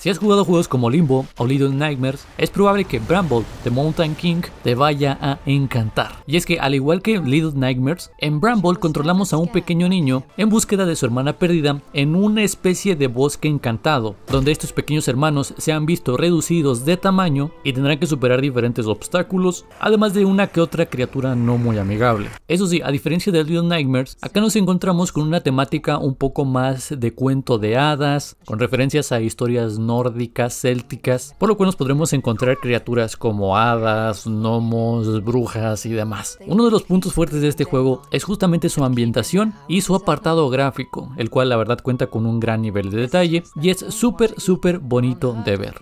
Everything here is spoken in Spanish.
Si has jugado juegos como Limbo o Little Nightmares, es probable que Bramble The Mountain King te vaya a encantar. Y es que al igual que Little Nightmares, en Bramble controlamos a un pequeño niño en búsqueda de su hermana perdida en una especie de bosque encantado, donde estos pequeños hermanos se han visto reducidos de tamaño y tendrán que superar diferentes obstáculos, además de una que otra criatura no muy amigable. Eso sí, a diferencia de Little Nightmares, acá nos encontramos con una temática un poco más de cuento de hadas, con referencias a historias no nórdicas, célticas, por lo cual nos podremos encontrar criaturas como hadas, gnomos, brujas y demás. Uno de los puntos fuertes de este juego es justamente su ambientación y su apartado gráfico, el cual la verdad cuenta con un gran nivel de detalle y es súper súper bonito de ver.